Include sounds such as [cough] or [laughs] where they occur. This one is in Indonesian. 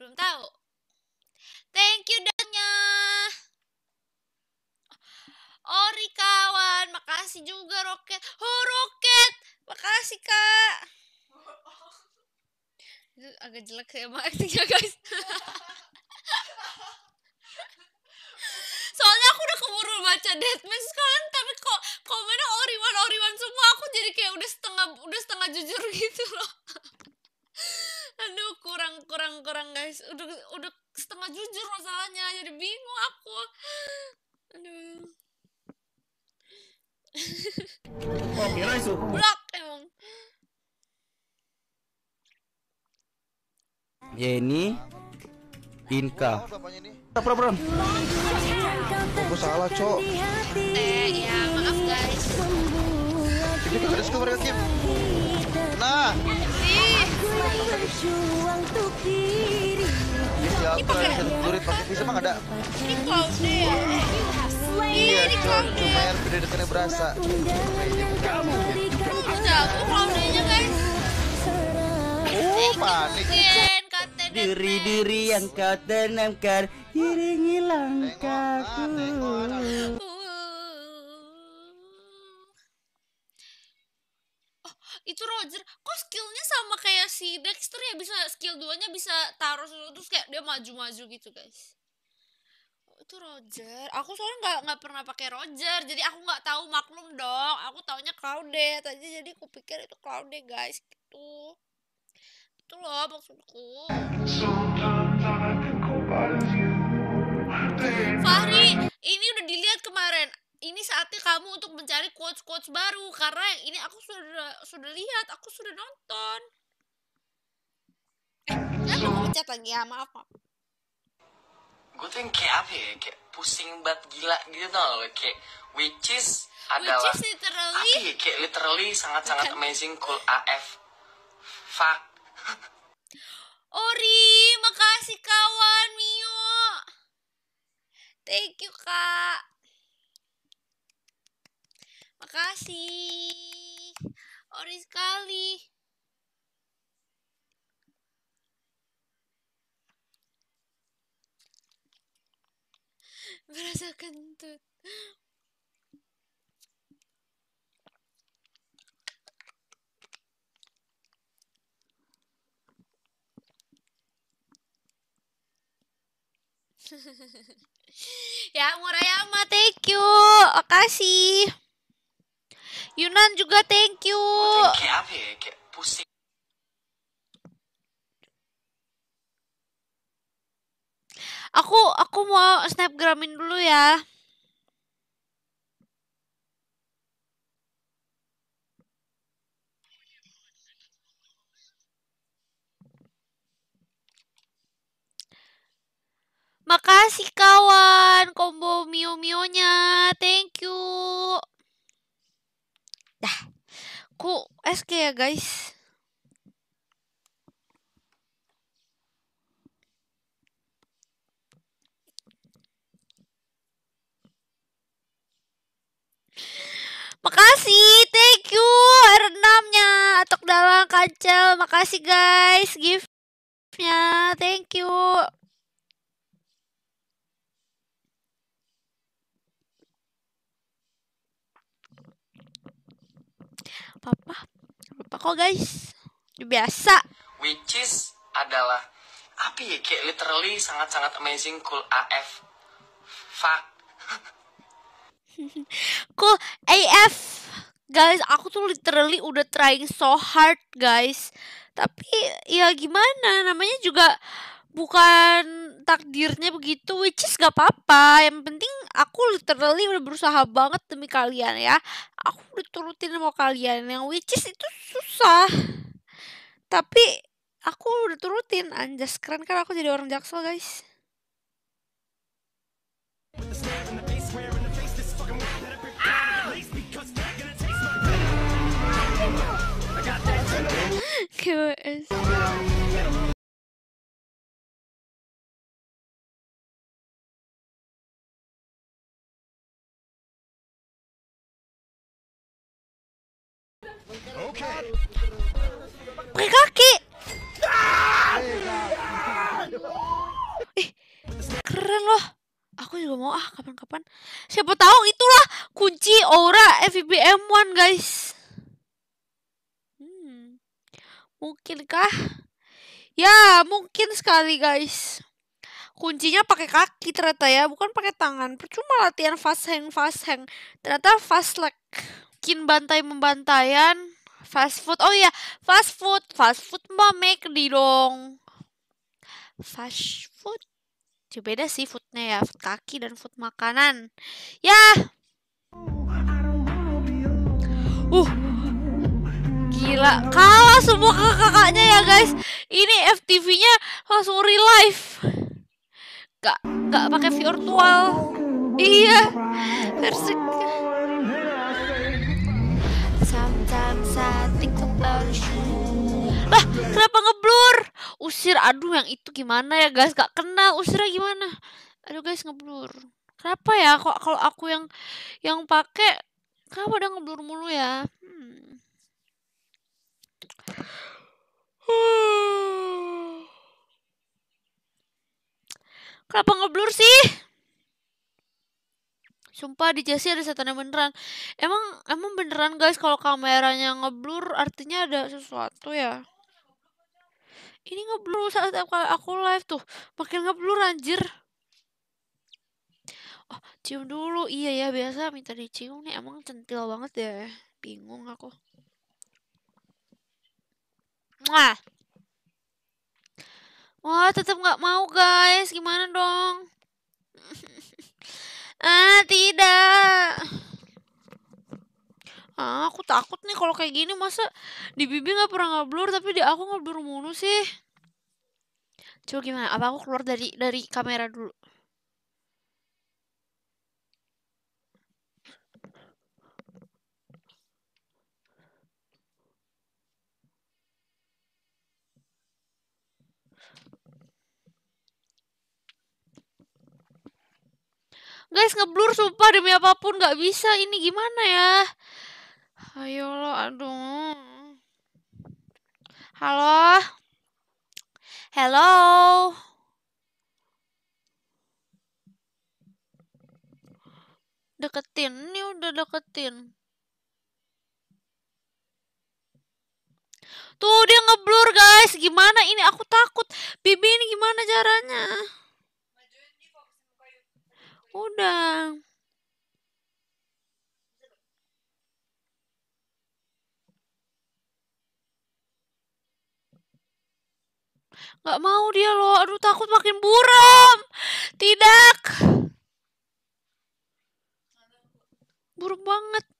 Belum tahu. Thank you Danya. Ori oh, kawan, makasih juga Roket. Oh Roket, makasih kak. [laughs] Itu agak jelek ya maksudnya [laughs] guys. jujur masalahnya jadi bingung aku aduh oh kira itu blok emang ini Inka apa Pram Aku salah cok Eh ya maaf guys Ini ada ya, Kim Nah ya ini pakai lurit pakai pisau emang ada ini ya iya, iya, ini dekatnya berasa guys oh panik diri-diri yang kau tanamkan tengok, ah, oh itu Roger kok skillnya sama kayak si Dexter ya bisa skill duanya bisa taruh terus kayak dia maju-maju gitu guys itu Roger aku soalnya nggak nggak pernah pakai Roger jadi aku nggak tahu maklum dong aku taunya Claude tadi jadi aku pikir itu Claude guys gitu itu loh maksudku Fahri ini udah dilihat kemarin ini saatnya kamu untuk mencari quotes-quotes baru karena yang ini aku sudah sudah lihat, aku sudah nonton. Eh, aku mau pecat lagi ya? Maaf, maaf. Gue tuh yang kayak apa ya? Kayak pusing banget gila gitu tau loh. Kayak witches. is adalah which is literally, apa ya? Kayak literally sangat-sangat amazing cool AF. Fuck. [laughs] Ori, makasih kawan Mio. Thank you, Kak. Makasih. Ori sekali. Berasa kentut. [laughs] ya murah ya thank you makasih Yunan juga thank you. Oh, ya? Aku aku mau snapgramin dulu ya. Makasih kawan, combo mio-mionya. Thank you. SK ya guys Makasih, thank you R6-nya Atok dalam Kancel Makasih guys, gift-nya Thank you Papa apa kok guys biasa which is adalah apa ya kayak literally sangat-sangat amazing cool AF fuck [laughs] cool AF guys aku tuh literally udah trying so hard guys tapi ya gimana namanya juga bukan takdirnya begitu which is gak apa-apa yang penting aku literally udah berusaha banget demi kalian ya aku udah turutin mau kalian yang which is itu susah tapi aku udah turutin anjas keren kan aku jadi orang jaksel guys KWS pakai kaki ih keren loh aku juga mau ah kapan-kapan siapa tahu itulah kunci aura m 1 guys hmm. mungkinkah ya mungkin sekali guys kuncinya pakai kaki ternyata ya bukan pakai tangan percuma latihan fast hang fast hang ternyata fast leg bikin bantai membantaian Fast food. Oh iya, fast food. Fast food make di dong. Fast food. Cuma beda sih foodnya ya, food kaki dan food makanan. Ya. Uh. Gila, kalah semua kakak-kakaknya ya guys. Ini FTV-nya langsung real life. Gak, gak pakai virtual. Iya. Versi think about Lah, kenapa ngeblur? Usir, aduh yang itu gimana ya guys? Gak kena usirnya gimana? Aduh guys ngeblur. Kenapa ya kok kalau aku yang yang pakai kenapa udah ngeblur mulu ya? Hmm. [sighs] Kenapa ngeblur sih? Sumpah di Jesse ada yang beneran. Emang emang beneran guys kalau kameranya ngeblur artinya ada sesuatu ya. Ini ngeblur saat kali aku live tuh. Makin ngeblur anjir. Oh, cium dulu. Iya ya, biasa minta dicium nih. Emang centil banget ya. Bingung aku. Wah. Wah, tetap nggak mau guys. Gimana dong? Ah, tidak. Ah, aku takut nih kalau kayak gini masa di bibi nggak pernah ngeblur tapi di aku ngeblur mulu sih. Coba gimana? Apa aku keluar dari dari kamera dulu? guys ngeblur sumpah demi apapun nggak bisa ini gimana ya ayo lo aduh halo hello deketin ini udah deketin tuh dia ngeblur guys gimana ini aku takut bibi ini gimana caranya Udah. Gak mau dia loh. Aduh takut makin buram. Tidak. Buruk banget.